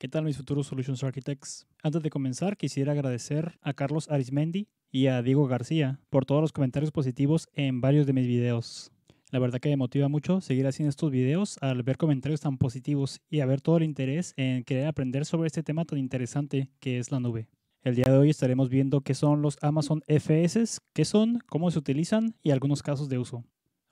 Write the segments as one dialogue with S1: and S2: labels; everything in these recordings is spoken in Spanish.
S1: ¿Qué tal mis futuros Solutions Architects? Antes de comenzar, quisiera agradecer a Carlos Arismendi y a Diego García por todos los comentarios positivos en varios de mis videos. La verdad que me motiva mucho seguir haciendo estos videos al ver comentarios tan positivos y a ver todo el interés en querer aprender sobre este tema tan interesante que es la nube. El día de hoy estaremos viendo qué son los Amazon FS, qué son, cómo se utilizan y algunos casos de uso.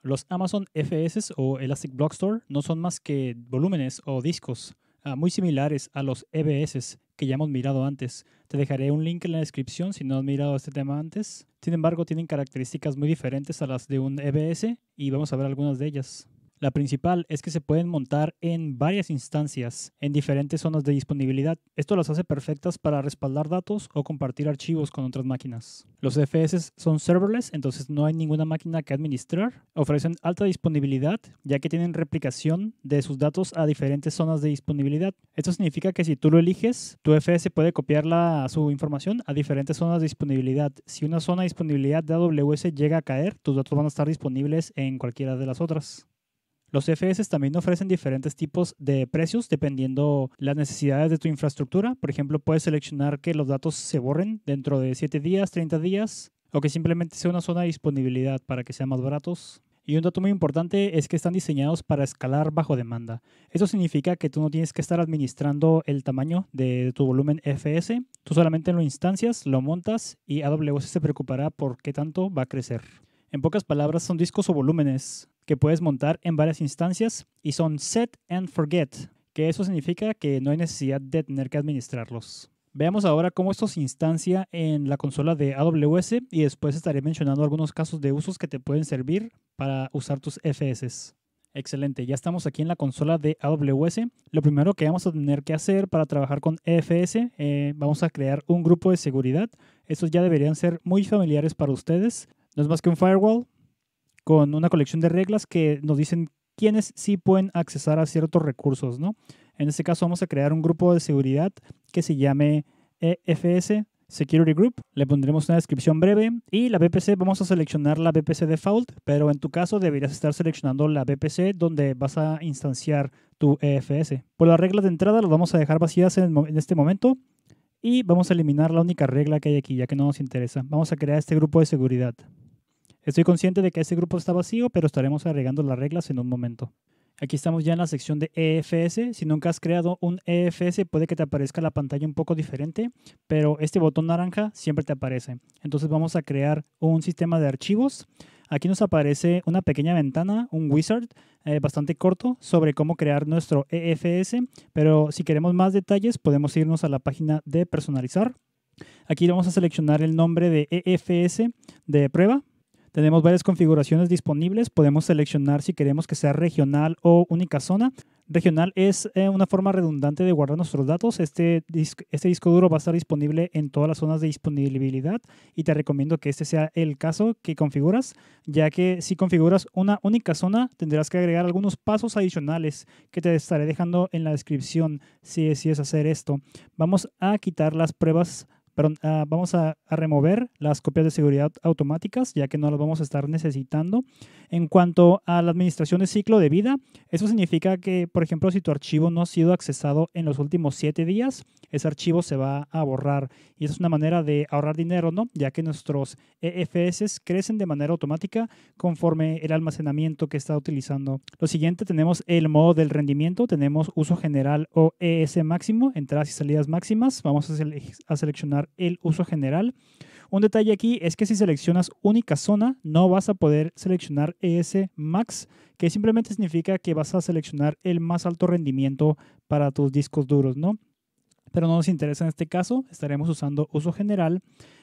S1: Los Amazon FS o Elastic Block Store no son más que volúmenes o discos Ah, muy similares a los EBS que ya hemos mirado antes. Te dejaré un link en la descripción si no has mirado este tema antes. Sin embargo, tienen características muy diferentes a las de un EBS y vamos a ver algunas de ellas. La principal es que se pueden montar en varias instancias en diferentes zonas de disponibilidad. Esto las hace perfectas para respaldar datos o compartir archivos con otras máquinas. Los FS son serverless, entonces no hay ninguna máquina que administrar. Ofrecen alta disponibilidad ya que tienen replicación de sus datos a diferentes zonas de disponibilidad. Esto significa que si tú lo eliges, tu FS puede copiar la, su información a diferentes zonas de disponibilidad. Si una zona de disponibilidad de AWS llega a caer, tus datos van a estar disponibles en cualquiera de las otras. Los FS también ofrecen diferentes tipos de precios dependiendo las necesidades de tu infraestructura. Por ejemplo, puedes seleccionar que los datos se borren dentro de 7 días, 30 días, o que simplemente sea una zona de disponibilidad para que sean más baratos. Y un dato muy importante es que están diseñados para escalar bajo demanda. Eso significa que tú no tienes que estar administrando el tamaño de tu volumen FS. Tú solamente lo instancias, lo montas y AWS se preocupará por qué tanto va a crecer. En pocas palabras, son discos o volúmenes que puedes montar en varias instancias y son set and forget, que eso significa que no hay necesidad de tener que administrarlos. Veamos ahora cómo esto se instancia en la consola de AWS y después estaré mencionando algunos casos de usos que te pueden servir para usar tus FS. Excelente, ya estamos aquí en la consola de AWS. Lo primero que vamos a tener que hacer para trabajar con EFS, eh, vamos a crear un grupo de seguridad. Estos ya deberían ser muy familiares para ustedes. No es más que un firewall, con una colección de reglas que nos dicen quiénes sí pueden accesar a ciertos recursos, ¿no? En este caso vamos a crear un grupo de seguridad que se llame EFS Security Group. Le pondremos una descripción breve y la BPC vamos a seleccionar la BPC default, pero en tu caso deberías estar seleccionando la BPC donde vas a instanciar tu EFS. Por pues las reglas de entrada las vamos a dejar vacías en este momento y vamos a eliminar la única regla que hay aquí ya que no nos interesa. Vamos a crear este grupo de seguridad. Estoy consciente de que este grupo está vacío, pero estaremos agregando las reglas en un momento. Aquí estamos ya en la sección de EFS. Si nunca has creado un EFS, puede que te aparezca la pantalla un poco diferente, pero este botón naranja siempre te aparece. Entonces vamos a crear un sistema de archivos. Aquí nos aparece una pequeña ventana, un wizard eh, bastante corto sobre cómo crear nuestro EFS, pero si queremos más detalles podemos irnos a la página de personalizar. Aquí vamos a seleccionar el nombre de EFS de prueba tenemos varias configuraciones disponibles. Podemos seleccionar si queremos que sea regional o única zona. Regional es eh, una forma redundante de guardar nuestros datos. Este, este disco duro va a estar disponible en todas las zonas de disponibilidad y te recomiendo que este sea el caso que configuras, ya que si configuras una única zona tendrás que agregar algunos pasos adicionales que te estaré dejando en la descripción si decides hacer esto. Vamos a quitar las pruebas Ah, vamos a, remover las copias de seguridad automáticas, ya que no las vamos a estar necesitando. En cuanto a la administración de ciclo de vida, eso significa que, por ejemplo, si tu archivo no ha sido accesado en los últimos siete días, ese archivo se va a borrar. Y esa es una manera de ahorrar dinero, ¿no? Ya que nuestros EFS crecen de manera automática conforme el almacenamiento que está utilizando. Lo siguiente, tenemos el modo del rendimiento. Tenemos uso general o ES máximo, entradas y salidas máximas. Vamos a seleccionar el uso general. Un detalle aquí es que si seleccionas única zona, no vas a poder seleccionar ES Max, que simplemente significa que vas a seleccionar el más alto rendimiento para tus discos duros, ¿no? Pero no nos interesa en este caso, estaremos usando uso general.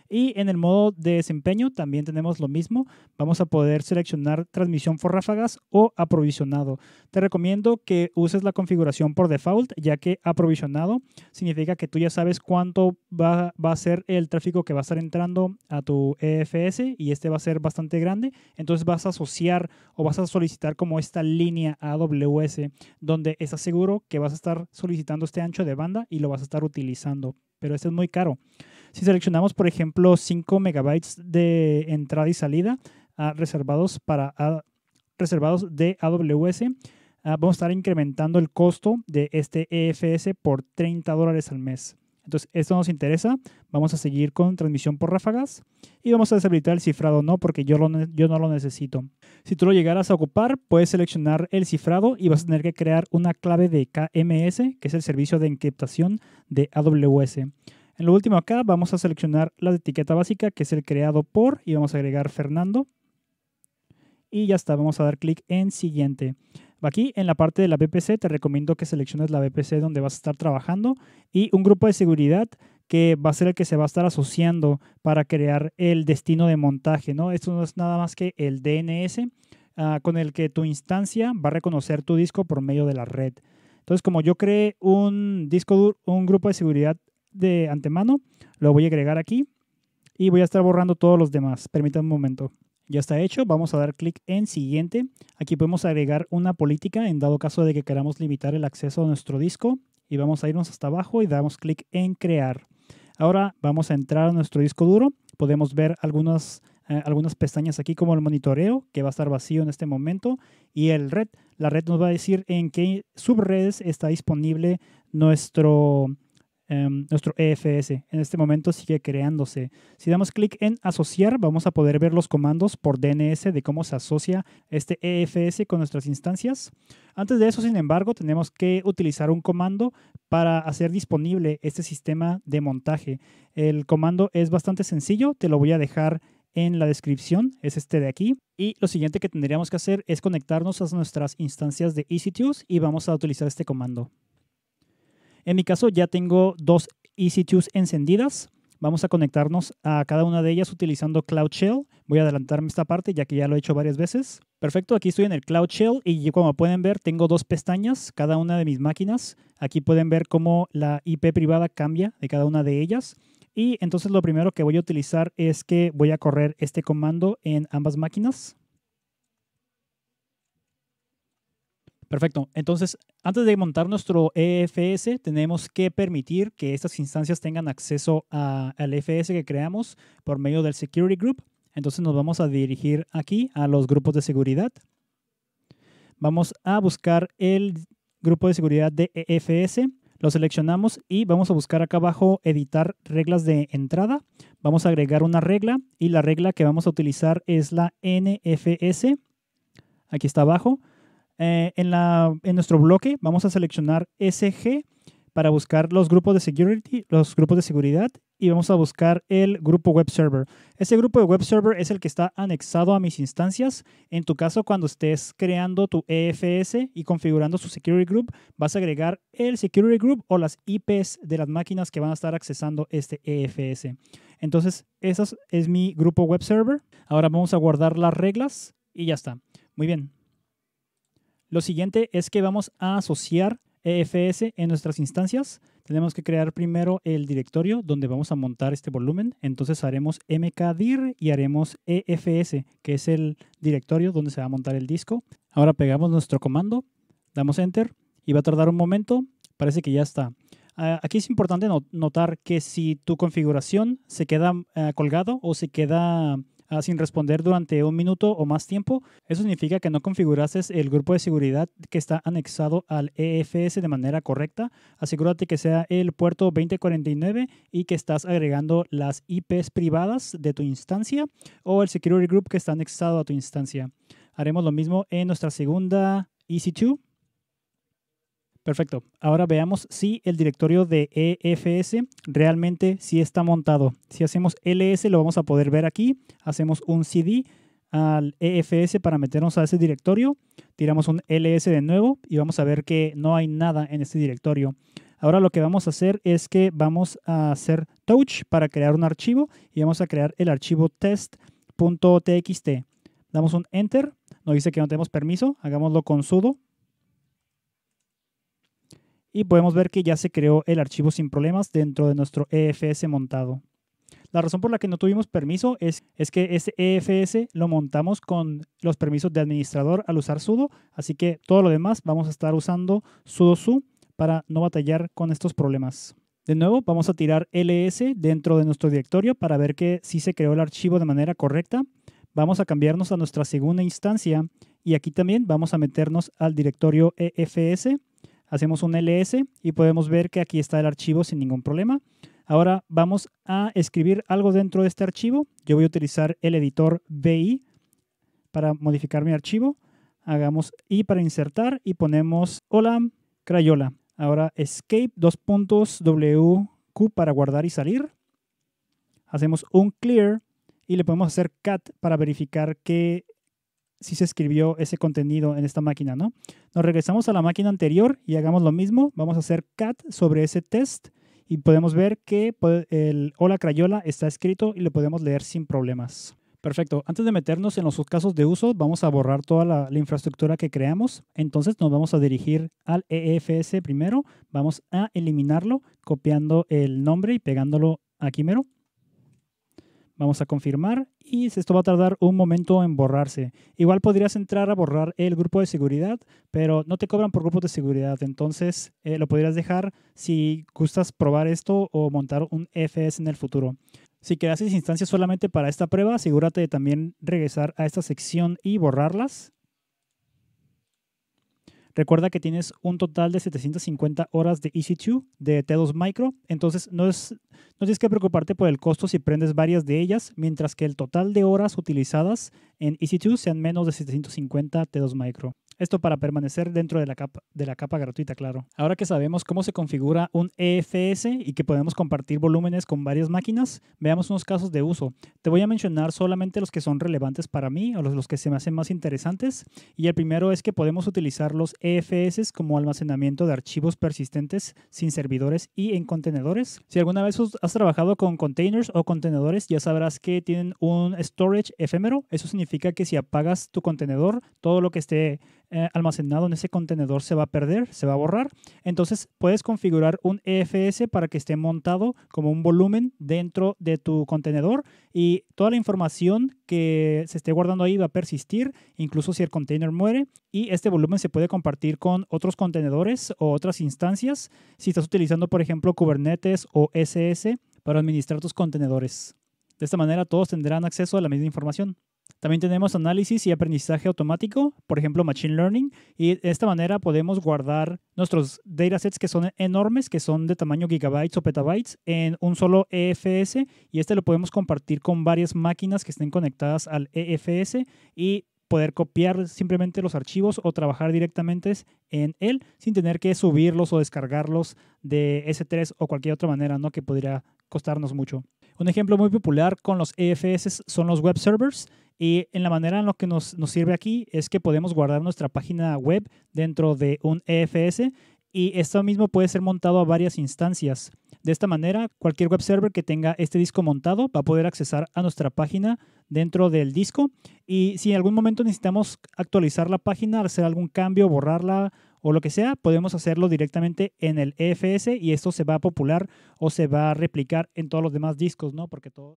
S1: Y en el modo de desempeño también tenemos lo mismo. Vamos a poder seleccionar transmisión por ráfagas o aprovisionado. Te recomiendo que uses la configuración por default, ya que aprovisionado significa que tú ya sabes cuánto va, a ser el tráfico que va a estar entrando a tu EFS y este va a ser bastante grande. Entonces vas a asociar o vas a solicitar como esta línea AWS donde estás seguro que vas a estar solicitando este ancho de banda y lo vas a estar utilizando. Pero este es muy caro. Si seleccionamos, por ejemplo, 5 megabytes de entrada y salida ah, reservados, para, reservados de AWS, ah, vamos a estar incrementando el costo de este EFS por 30 dólares al mes. Entonces, esto nos interesa. Vamos a seguir con transmisión por ráfagas y vamos a deshabilitar el cifrado no, porque yo, yo, no lo necesito. Si tú lo llegaras a ocupar, puedes seleccionar el cifrado y vas a tener que crear una clave de KMS, que es el servicio de encriptación de AWS lo último acá vamos a seleccionar la etiqueta básica, que es el creado por, y vamos a agregar Fernando. Y ya está, vamos a dar clic en siguiente. Aquí en la parte de la bpc te recomiendo que selecciones la bpc donde vas a estar trabajando y un grupo de seguridad que va a ser el que se va a estar asociando para crear el destino de montaje. ¿no? Esto no es nada más que el DNS ah, con el que tu instancia va a reconocer tu disco por medio de la red. Entonces, como yo creé un disco, duro un grupo de seguridad de antemano, lo voy a agregar aquí y voy a estar borrando todos los demás. Permítanme un momento. Ya está hecho, vamos a dar clic en siguiente. Aquí podemos agregar una política en dado caso de que queramos limitar el acceso a nuestro disco y vamos a irnos hasta abajo y damos clic en crear. Ahora vamos a entrar a nuestro disco duro. Podemos ver algunas, eh, algunas pestañas aquí como el monitoreo que va a estar vacío en este momento y el red. La red nos va a decir en qué subredes está disponible nuestro, Em, nuestro EFS. En este momento sigue creándose. Si damos clic en asociar, vamos a poder ver los comandos por DNS de cómo se asocia este EFS con nuestras instancias. Antes de eso, sin embargo, tenemos que utilizar un comando para hacer disponible este sistema de montaje. El comando es bastante sencillo, te lo voy a dejar en la descripción, es este de aquí. Y lo siguiente que tendríamos que hacer es conectarnos a nuestras instancias de EC2 y vamos a utilizar este comando. En mi caso ya tengo dos ec 2 encendidas. Vamos a conectarnos a cada una de ellas utilizando Cloud Shell. Voy a adelantarme esta parte ya que ya lo he hecho varias veces. Perfecto, aquí estoy en el Cloud Shell y como pueden ver tengo dos pestañas, cada una de mis máquinas. Aquí pueden ver cómo la IP privada cambia de cada una de ellas. Y entonces lo primero que voy a utilizar es que voy a correr este comando en ambas máquinas. Perfecto. Entonces, antes de montar nuestro EFS, tenemos que permitir que estas instancias tengan acceso al EFS que creamos por medio del Security Group. Entonces nos vamos a dirigir aquí a los grupos de seguridad. Vamos a buscar el grupo de seguridad de EFS. Lo seleccionamos y vamos a buscar acá abajo editar reglas de entrada. Vamos a agregar una regla y la regla que vamos a utilizar es la NFS. Aquí está abajo. Eh, en, nuestro bloque vamos a seleccionar SG para buscar los grupos de security, los grupos de seguridad y vamos a buscar el grupo web server. Ese grupo de web server es el que está anexado a mis instancias. En tu caso, cuando estés creando tu EFS y configurando su security group, vas a agregar el security group o las IPs de las máquinas que van a estar accesando este EFS. Entonces, ese es mi grupo web server. Ahora vamos a guardar las reglas y ya está. Muy bien. Lo siguiente es que vamos a asociar EFS en nuestras instancias. Tenemos que crear primero el directorio donde vamos a montar este volumen. Entonces haremos mkdir y haremos EFS, que es el directorio donde se va a montar el disco. Ahora pegamos nuestro comando, damos enter y va a tardar un momento. Parece que ya está. Ah, aquí es importante notar que si tu configuración se queda ah, colgado o se queda Ah, sin responder durante un minuto o más tiempo, eso significa que no configuraste el grupo de seguridad que está anexado al EFS de manera correcta. Asegúrate que sea el puerto 2049 y que estás agregando las IPs privadas de tu instancia o el security group que está anexado a tu instancia. Haremos lo mismo en nuestra segunda EC2 Perfecto. Ahora veamos si el directorio de EFS realmente sí está montado. Si hacemos ls lo vamos a poder ver aquí. Hacemos un cd al EFS para meternos a ese directorio. Tiramos un ls de nuevo y vamos a ver que no hay nada en ese directorio. Ahora lo que vamos a hacer es que vamos a hacer touch para crear un archivo y vamos a crear el archivo test.txt. Damos un enter, nos dice que no tenemos permiso, hagámoslo con sudo y podemos ver que ya se creó el archivo sin problemas dentro de nuestro EFS montado. La razón por la que no tuvimos permiso es, es que este EFS lo montamos con los permisos de administrador al usar sudo, así que todo lo demás vamos a estar usando sudo su para no batallar con estos problemas. De nuevo, vamos a tirar ls dentro de nuestro directorio para ver que sí se creó el archivo de manera correcta. Vamos a cambiarnos a nuestra segunda instancia y aquí también vamos a meternos al directorio EFS Hacemos un ls y podemos ver que aquí está el archivo sin ningún problema. Ahora vamos a escribir algo dentro de este archivo. Yo voy a utilizar el editor vi para modificar mi archivo. Hagamos i para insertar y ponemos hola Crayola. Ahora escape dos puntos wq para guardar y salir. Hacemos un clear y le podemos hacer cat para verificar que si se escribió ese contenido en esta máquina, ¿no? Nos regresamos a la máquina anterior y hagamos lo mismo. Vamos a hacer cat sobre ese test y podemos ver que el hola Crayola está escrito y lo podemos leer sin problemas. Perfecto. Antes de meternos en los casos de uso, vamos a borrar toda la, la, infraestructura que creamos. Entonces nos vamos a dirigir al EFS primero. Vamos a eliminarlo copiando el nombre y pegándolo aquí mero. Vamos a confirmar y esto va a tardar un momento en borrarse. Igual podrías entrar a borrar el grupo de seguridad, pero no te cobran por grupos de seguridad. Entonces eh, lo podrías dejar si gustas probar esto o montar un FS en el futuro. Si estas instancias solamente para esta prueba, asegúrate de también regresar a esta sección y borrarlas. Recuerda que tienes un total de 750 horas de EC2 de T2 Micro, entonces no, es, no tienes que preocuparte por el costo si prendes varias de ellas, mientras que el total de horas utilizadas en EC2 sean menos de 750 T2 Micro. Esto para permanecer dentro de la, capa, de la capa gratuita, claro. Ahora que sabemos cómo se configura un EFS y que podemos compartir volúmenes con varias máquinas, veamos unos casos de uso. Te voy a mencionar solamente los que son relevantes para mí o los, los que se me hacen más interesantes. Y el primero es que podemos utilizar los EFS como almacenamiento de archivos persistentes sin servidores y en contenedores. Si alguna vez has trabajado con containers o contenedores, ya sabrás que tienen un storage efímero. Eso significa que si apagas tu contenedor, todo lo que esté eh, almacenado en ese contenedor se va a perder, se va a borrar. Entonces puedes configurar un EFS para que esté montado como un volumen dentro de tu contenedor y toda la información que se esté guardando ahí va a persistir, incluso si el container muere. Y este volumen se puede compartir con otros contenedores o otras instancias si estás utilizando, por ejemplo, Kubernetes o SS para administrar tus contenedores. De esta manera todos tendrán acceso a la misma información. También tenemos análisis y aprendizaje automático, por ejemplo, Machine Learning, y de esta manera podemos guardar nuestros datasets que son enormes, que son de tamaño gigabytes o petabytes, en un solo EFS, y este lo podemos compartir con varias máquinas que estén conectadas al EFS y poder copiar simplemente los archivos o trabajar directamente en él sin tener que subirlos o descargarlos de S3 o cualquier otra manera, ¿no? Que podría costarnos mucho. Un ejemplo muy popular con los EFS son los web servers. Y en la manera en la que nos, sirve aquí es que podemos guardar nuestra página web dentro de un EFS y esto mismo puede ser montado a varias instancias. De esta manera, cualquier web server que tenga este disco montado va a poder accesar a nuestra página dentro del disco. Y si en algún momento necesitamos actualizar la página, hacer algún cambio, borrarla o lo que sea, podemos hacerlo directamente en el EFS y esto se va a popular o se va a replicar en todos los demás discos, ¿no? Porque todo...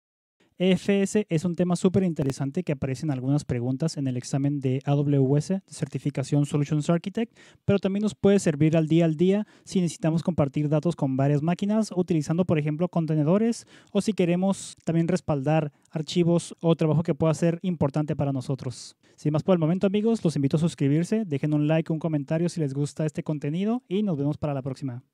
S1: EFS es un tema súper interesante que aparece en algunas preguntas en el examen de AWS, Certificación Solutions Architect, pero también nos puede servir al día al día si necesitamos compartir datos con varias máquinas, utilizando, por ejemplo, contenedores o si queremos también respaldar archivos o trabajo que pueda ser importante para nosotros. Sin más por el momento, amigos, los invito a suscribirse, dejen un like, un comentario si les gusta este contenido y nos vemos para la próxima.